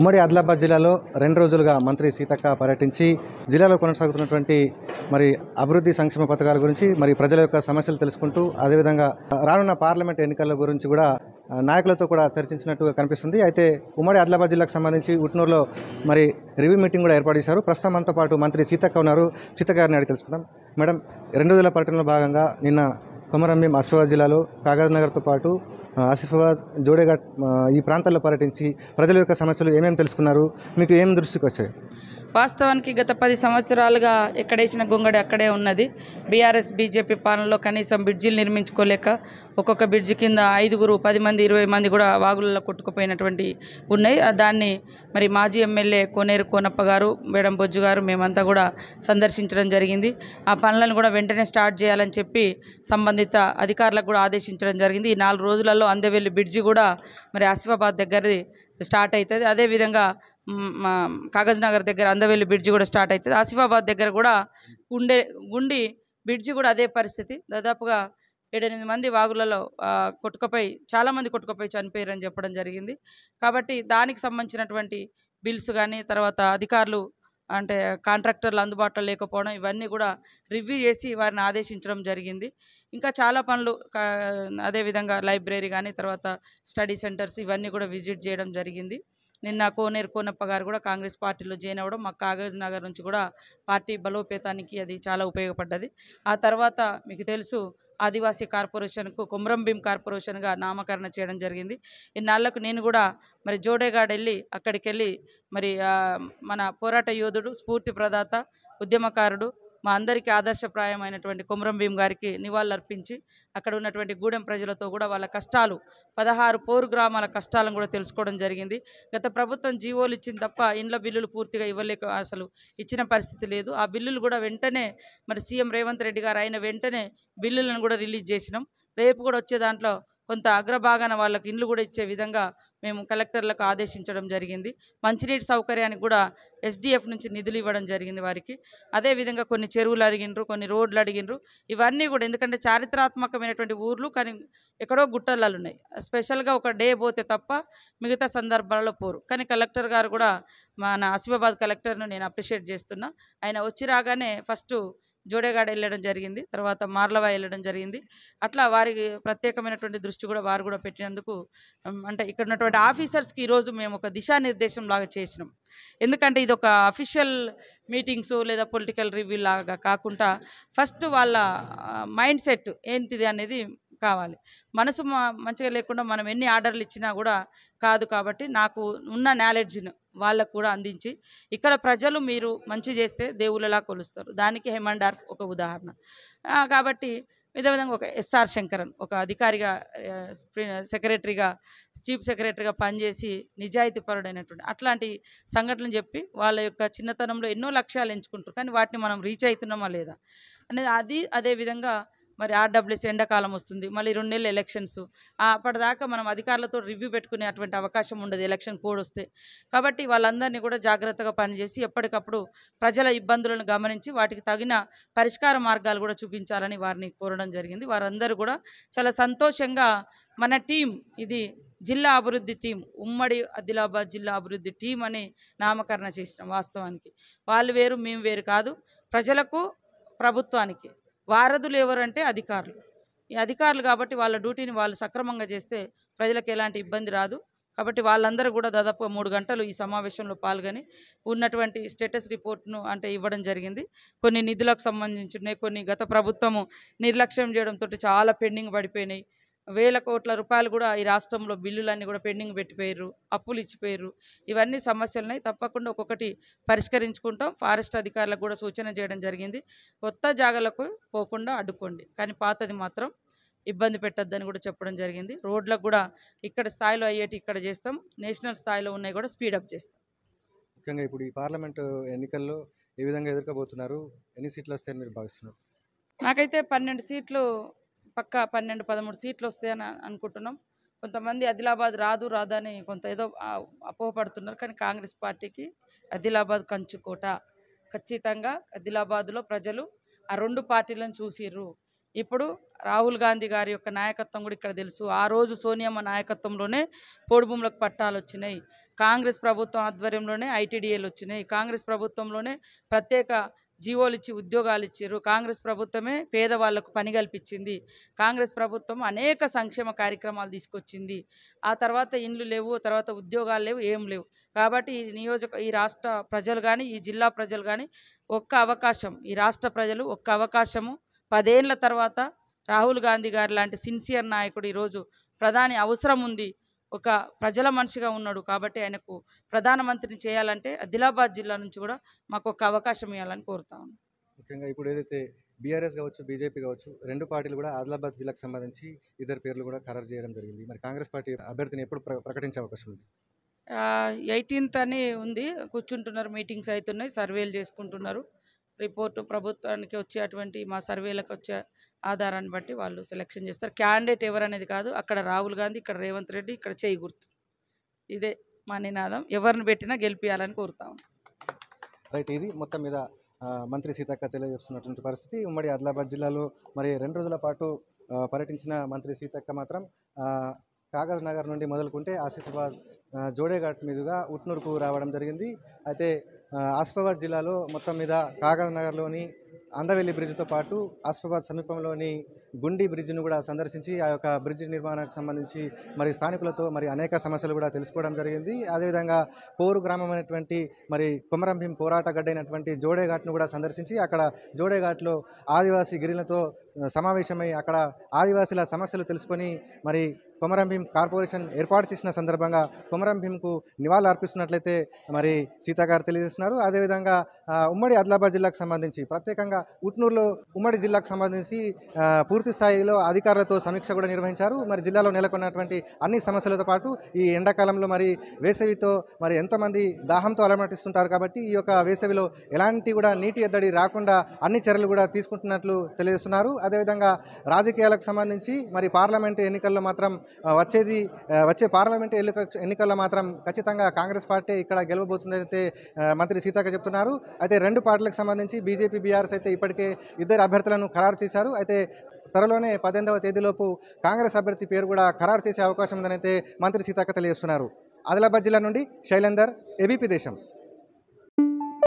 ఉమ్మడి ఆదిలాబాద్ జిల్లాలో రెండు రోజులుగా మంత్రి సీతక్క పర్యటించి జిల్లాలో కొనసాగుతున్నటువంటి మరి అభివృద్ధి సంక్షేమ పథకాల గురించి మరి ప్రజల యొక్క సమస్యలు తెలుసుకుంటూ అదేవిధంగా రానున్న పార్లమెంట్ ఎన్నికల గురించి కూడా నాయకులతో కూడా చర్చించినట్టుగా కనిపిస్తుంది అయితే ఉమ్మడి ఆదిలాబాద్ జిల్లాకు సంబంధించి ఉట్నూరులో మరి రివ్యూ మీటింగ్ కూడా ఏర్పాటు చేశారు ప్రస్తుతం మనతో పాటు మంత్రి సీతక్క ఉన్నారు సీతక్క గారిని అడిగి తెలుసుకుందాం మేడం రెండు రోజుల పర్యటనలో భాగంగా నిన్న కొమరంభీం ఆసిఫాబాద్ జిల్లాలో కాగజ్ నగర్తో పాటు ఆసిఫాబాద్ జోడేఘాట్ ఈ ప్రాంతాల్లో పర్యటించి ప్రజల యొక్క సమస్యలు ఏమేమి తెలుసుకున్నారు మీకు ఏం దృష్టికి వచ్చాయి వాస్తవానికి గత పది సంవత్సరాలుగా ఎక్కడేసిన గొంగడి అక్కడే ఉన్నది బీఆర్ఎస్ బీజేపీ పాలనలో కనీసం బ్రిడ్జిలు నిర్మించుకోలేక ఒక్కొక్క బ్రిడ్జి కింద ఐదుగురు పది మంది ఇరవై మంది కూడా వాగులలో కొట్టుకుపోయినటువంటి ఉన్నాయి దాన్ని మరి మాజీ ఎమ్మెల్యే కోనేరు కోనప్ప గారు మేడం బొజ్జు గారు మేమంతా కూడా సందర్శించడం జరిగింది ఆ పనులను కూడా వెంటనే స్టార్ట్ చేయాలని చెప్పి సంబంధిత అధికారులకు కూడా ఆదేశించడం జరిగింది ఈ నాలుగు రోజులలో అందవెల్లి బ్రిడ్జి కూడా మరి ఆసిఫాబాద్ దగ్గరది స్టార్ట్ అవుతుంది అదేవిధంగా కాగజ్ నగర్ దగ్గర అందవెల్లి బ్రిడ్జి కూడా స్టార్ట్ అవుతుంది ఆసిఫాబాద్ దగ్గర కూడా గుండె గుండి బ్రిడ్జి కూడా అదే పరిస్థితి దాదాపుగా ఏడెనిమిది మంది వాగులలో కొట్టుకపోయి చాలామంది కొట్టుకపోయి చనిపోయారని చెప్పడం జరిగింది కాబట్టి దానికి సంబంధించినటువంటి బిల్స్ కానీ తర్వాత అధికారులు అంటే కాంట్రాక్టర్లు అందుబాటులో లేకపోవడం ఇవన్నీ కూడా రివ్యూ చేసి వారిని ఆదేశించడం జరిగింది ఇంకా చాలా పనులు అదేవిధంగా లైబ్రరీ కానీ తర్వాత స్టడీ సెంటర్స్ ఇవన్నీ కూడా విజిట్ చేయడం జరిగింది నిన్న కోనేరు కోనప్ప గారు కూడా కాంగ్రెస్ పార్టీలో జాయిన్ అవ్వడం మా కాగజ్ నగర్ నుంచి కూడా పార్టీ బలోపేతానికి అది చాలా ఉపయోగపడ్డది ఆ తర్వాత మీకు తెలుసు ఆదివాసీ కార్పొరేషన్కు కుమ్రంభీం కార్పొరేషన్గా నామకరణ చేయడం జరిగింది ఇన్నాళ్లకు నేను కూడా మరి జోడేగాడ్ వెళ్ళి అక్కడికి వెళ్ళి మరి మన పోరాట యోధుడు స్ఫూర్తి ప్రదాత ఉద్యమకారుడు మా అందరికీ ఆదర్శప్రాయమైనటువంటి కొమరం భీం గారికి నివాళులర్పించి అక్కడ ఉన్నటువంటి గూడెం ప్రజలతో కూడా వాళ్ళ కష్టాలు పదహారు పోరు గ్రామాల కష్టాలను కూడా తెలుసుకోవడం జరిగింది గత ప్రభుత్వం జీవోలు ఇచ్చింది తప్ప ఇండ్ల బిల్లులు పూర్తిగా ఇవ్వలేక అసలు ఇచ్చిన పరిస్థితి లేదు ఆ బిల్లులు కూడా వెంటనే మరి సీఎం రేవంత్ రెడ్డి గారు అయిన వెంటనే బిల్లులను కూడా రిలీజ్ చేసినాం రేపు కూడా వచ్చే దాంట్లో కొంత అగ్రభాగాన వాళ్ళకి ఇండ్లు కూడా ఇచ్చే విధంగా మేము కలెక్టర్లకు ఆదేశించడం జరిగింది మంచినీటి సౌకర్యానికి కూడా ఎస్డిఎఫ్ నుంచి నిధులు ఇవ్వడం జరిగింది వారికి అదేవిధంగా కొన్ని చెరువులు అడిగినరు కొన్ని రోడ్లు అడిగినరు ఇవన్నీ కూడా ఎందుకంటే చారిత్రాత్మకమైనటువంటి ఊర్లు కానీ ఎక్కడో గుట్టలాలు ఉన్నాయి స్పెషల్గా ఒక డే పోతే తప్ప మిగతా సందర్భాలలో పోరు కానీ కలెక్టర్ గారు కూడా మన ఆసిఫాబాద్ కలెక్టర్ను నేను అప్రిషియేట్ చేస్తున్నా ఆయన వచ్చి రాగానే ఫస్ట్ జోడేగాడ వెళ్ళడం జరిగింది తర్వాత మార్లవా వెళ్ళడం జరిగింది అట్లా వారికి ప్రత్యేకమైనటువంటి దృష్టి కూడా వారు కూడా పెట్టినందుకు అంటే ఇక్కడ ఉన్నటువంటి ఆఫీసర్స్కి ఈరోజు మేము ఒక దిశానిర్దేశం లాగా చేసినాం ఎందుకంటే ఇది ఒక అఫీషియల్ మీటింగ్స్ లేదా పొలిటికల్ రివ్యూ లాగా కాకుండా ఫస్ట్ వాళ్ళ మైండ్ సెట్ ఏంటిది అనేది కావాలి మనసు మంచిగా లేకుండా మనం ఎన్ని ఆర్డర్లు ఇచ్చినా కూడా కాదు కాబట్టి నాకు ఉన్న నాలెడ్జ్ను వాళ్ళకు కూడా అందించి ఇక్కడ ప్రజలు మీరు మంచి చేస్తే దేవుళ్ళలా కొలుస్తారు దానికి హెమండార్ ఒక ఉదాహరణ కాబట్టి విధంగా ఒక ఎస్ఆర్ శంకరన్ ఒక అధికారిగా సెక్రటరీగా చీఫ్ సెక్రటరీగా పనిచేసి నిజాయితీ పరుడైనటువంటి అట్లాంటి సంఘటనలు చెప్పి వాళ్ళ యొక్క చిన్నతనంలో ఎన్నో లక్ష్యాలు ఎంచుకుంటారు కానీ వాటిని మనం రీచ్ అవుతున్నామా లేదా అనేది అది అదేవిధంగా మరి ఆర్డబ్ల్యూసీ ఎండాకాలం వస్తుంది మళ్ళీ రెండు నెలలు ఎలక్షన్స్ అప్పటిదాకా మనం అధికారులతో రివ్యూ పెట్టుకునే అటువంటి అవకాశం ఉండదు ఎలక్షన్ కోడ్ వస్తే కాబట్టి వాళ్ళందరినీ కూడా జాగ్రత్తగా పనిచేసి ఎప్పటికప్పుడు ప్రజల ఇబ్బందులను గమనించి వాటికి తగిన పరిష్కార మార్గాలు కూడా చూపించాలని వారిని కోరడం జరిగింది వారందరూ కూడా చాలా సంతోషంగా మన టీం ఇది జిల్లా అభివృద్ధి టీం ఉమ్మడి ఆదిలాబాద్ జిల్లా అభివృద్ధి టీం అని నామకరణ చేసిన వాస్తవానికి వాళ్ళు వేరు మేము వేరు కాదు ప్రజలకు ప్రభుత్వానికి వారధులు ఎవరంటే అధికారులు ఈ అధికారులు కాబట్టి వాళ్ళ డ్యూటీని వాళ్ళు సక్రమంగా చేస్తే ప్రజలకు ఎలాంటి ఇబ్బంది రాదు కాబట్టి వాళ్ళందరూ కూడా దాదాపు మూడు గంటలు ఈ సమావేశంలో పాల్గొని ఉన్నటువంటి స్టేటస్ రిపోర్ట్ను అంటే ఇవ్వడం జరిగింది కొన్ని నిధులకు సంబంధించినవి కొన్ని గత ప్రభుత్వము నిర్లక్ష్యం చేయడంతో చాలా పెండింగ్ పడిపోయినాయి వేల కోట్ల రూపాయలు కూడా ఈ రాష్ట్రంలో బిల్లులన్నీ కూడా పెండింగ్ పెట్టిపోయారు అప్పులు ఇచ్చిపోయారు ఇవన్నీ సమస్యలున్నాయి తప్పకుండా ఒక్కొక్కటి పరిష్కరించుకుంటాం ఫారెస్ట్ అధికారులకు కూడా సూచన చేయడం జరిగింది కొత్త జాగాలకు పోకుండా అడ్డుకోండి కానీ పాతది మాత్రం ఇబ్బంది పెట్టద్దని కూడా చెప్పడం జరిగింది రోడ్లకు కూడా ఇక్కడ స్థాయిలో అయ్యేటి ఇక్కడ చేస్తాం నేషనల్ స్థాయిలో ఉన్నాయి కూడా స్పీడప్ చేస్తాం ముఖ్యంగా ఇప్పుడు ఈ పార్లమెంట్ ఎన్నికల్లో ఏ విధంగా ఎదుర్కోబోతున్నారు ఎన్ని సీట్లు వస్తాయని మీరు భావిస్తున్నారు నాకైతే పన్నెండు సీట్లు పక్క పన్నెండు పదమూడు సీట్లు వస్తాయని అనుకుంటున్నాం కొంతమంది ఆదిలాబాద్ రాదు రాదని కొంత ఏదో అపోహపడుతున్నారు కానీ కాంగ్రెస్ పార్టీకి ఆదిలాబాద్ కంచుకోట ఖచ్చితంగా ఆదిలాబాద్లో ప్రజలు ఆ రెండు పార్టీలను చూసిర్రు ఇప్పుడు రాహుల్ గాంధీ గారి యొక్క నాయకత్వం కూడా ఇక్కడ తెలుసు ఆ రోజు సోనియమ్మ నాయకత్వంలోనే పోడుభూములకు పట్టాలు వచ్చినాయి కాంగ్రెస్ ప్రభుత్వం ఆధ్వర్యంలోనే ఐటీడీఏలు వచ్చినాయి కాంగ్రెస్ ప్రభుత్వంలోనే ప్రత్యేక జీవోలు ఇచ్చి ఉద్యోగాలు ఇచ్చారు కాంగ్రెస్ ప్రభుత్వమే పేదవాళ్లకు పని కల్పించింది కాంగ్రెస్ ప్రభుత్వం అనేక సంక్షేమ కార్యక్రమాలు తీసుకొచ్చింది ఆ తర్వాత ఇండ్లు లేవు తర్వాత ఉద్యోగాలు లేవు ఏం లేవు కాబట్టి ఈ నియోజక ఈ రాష్ట్ర ప్రజలు కానీ ఈ జిల్లా ప్రజలు కానీ ఒక్క అవకాశం ఈ రాష్ట్ర ప్రజలు ఒక్క అవకాశము పదేళ్ల తర్వాత రాహుల్ గాంధీ గారు లాంటి సిన్సియర్ నాయకుడు ఈరోజు ప్రధాని అవసరం ఉంది ఒక ప్రజల మనిషిగా ఉన్నాడు కాబట్టి ఆయనకు ప్రధానమంత్రిని చేయాలంటే ఆదిలాబాద్ జిల్లా నుంచి కూడా మాకు ఒక అవకాశం ఇవ్వాలని కోరుతా ముఖ్యంగా ఇప్పుడు ఏదైతే బీఆర్ఎస్ కావచ్చు బీజేపీ కావచ్చు రెండు పార్టీలు కూడా ఆదిలాబాద్ జిల్లాకు సంబంధించి ఇద్దరు పేర్లు కూడా ఖరారు చేయడం జరిగింది మరి కాంగ్రెస్ పార్టీ అభ్యర్థిని ఎప్పుడు ప్రకటించే అవకాశం ఉంది ఎయిటీన్త్ అని ఉంది కూర్చుంటున్నారు మీటింగ్స్ అవుతున్నాయి సర్వేలు చేసుకుంటున్నారు రిపోర్టు ప్రభుత్వానికి వచ్చే అటువంటి మా సర్వేలకు వచ్చే ఆధారాన్ని బట్టి వాళ్ళు సెలెక్షన్ చేస్తారు క్యాండిడేట్ ఎవరనేది కాదు అక్కడ రాహుల్ గాంధీ ఇక్కడ రేవంత్ రెడ్డి ఇక్కడ చేయి గుర్తు ఇదే మా నినాదం ఎవరిని పెట్టినా గెలిపించాలని కోరుతా రైట్ ఇది మొత్తం మీద మంత్రి సీతక్క తెలియజేస్తున్నటువంటి పరిస్థితి ఉమ్మడి ఆదిలాబాద్ జిల్లాలో మరి రెండు రోజుల పాటు పర్యటించిన మంత్రి సీతక్క మాత్రం కాగజ్ నగర్ నుండి మొదలుకుంటే ఆసిఫాబాద్ జోడేఘాట్ మీదుగా ఉట్నూరుకు రావడం జరిగింది అయితే ఆసిఫాబాద్ జిల్లాలో మొత్తం మీద కాగజ్ నగర్లోని అందవెల్లి బ్రిడ్జ్తో పాటు ఆసిఫాబాద్ సమీపంలోని గుండి బ్రిడ్జ్ను కూడా సందర్శించి ఆ యొక్క బ్రిడ్జ్ నిర్మాణానికి సంబంధించి మరి స్థానికులతో మరి అనేక సమస్యలు కూడా తెలుసుకోవడం జరిగింది అదేవిధంగా పోరు గ్రామం అనేటువంటి మరి కుమరంభీం పోరాట గడ్డైనటువంటి జోడేఘాట్ను కూడా సందర్శించి అక్కడ జోడేఘాట్లో ఆదివాసీ గిరిలతో సమావేశమై అక్కడ ఆదివాసీల సమస్యలు తెలుసుకొని మరి కొమరం భీం కార్పొరేషన్ ఏర్పాటు చేసిన సందర్భంగా కొమరం భీంకు నివాళులు అర్పిస్తున్నట్లయితే మరి సీతాగారు తెలియజేస్తున్నారు అదేవిధంగా ఉమ్మడి ఆదిలాబాద్ జిల్లాకు సంబంధించి ప్రత్యేకంగా ఉట్నూరులో ఉమ్మడి జిల్లాకు సంబంధించి పూర్తి స్థాయిలో అధికారులతో సమీక్ష కూడా నిర్వహించారు మరి జిల్లాలో నెలకొన్నటువంటి అన్ని సమస్యలతో పాటు ఈ ఎండాకాలంలో మరి వేసవితో మరి ఎంతమంది దాహంతో అలమటిస్తుంటారు కాబట్టి ఈ యొక్క వేసవిలో ఎలాంటి కూడా నీటి ఎద్దడి రాకుండా అన్ని చర్యలు కూడా తీసుకుంటున్నట్లు తెలియజేస్తున్నారు అదేవిధంగా రాజకీయాలకు సంబంధించి మరి పార్లమెంటు ఎన్నికల్లో మాత్రం వచ్చేది వచ్చే పార్లమెంట్ ఎన్నికల్లో మాత్రం ఖచ్చితంగా కాంగ్రెస్ పార్టీ ఇక్కడ గెలవబోతుంది అయితే మంత్రి సీతాక చెప్తున్నారు అయితే రెండు పార్టీలకు సంబంధించి బీజేపీ బీఆర్ఎస్ అయితే ఇప్పటికే ఇద్దరు అభ్యర్థులను ఖరారు చేశారు అయితే త్వరలోనే పద్దెనిమిదవ తేదీలోపు కాంగ్రెస్ అభ్యర్థి పేరు కూడా ఖరారు చేసే అవకాశం ఉందని అయితే మంత్రి సీతాక తెలియజేస్తున్నారు ఆదిలాబాద్ జిల్లా నుండి శైలేందర్ ఏబీపీ దేశం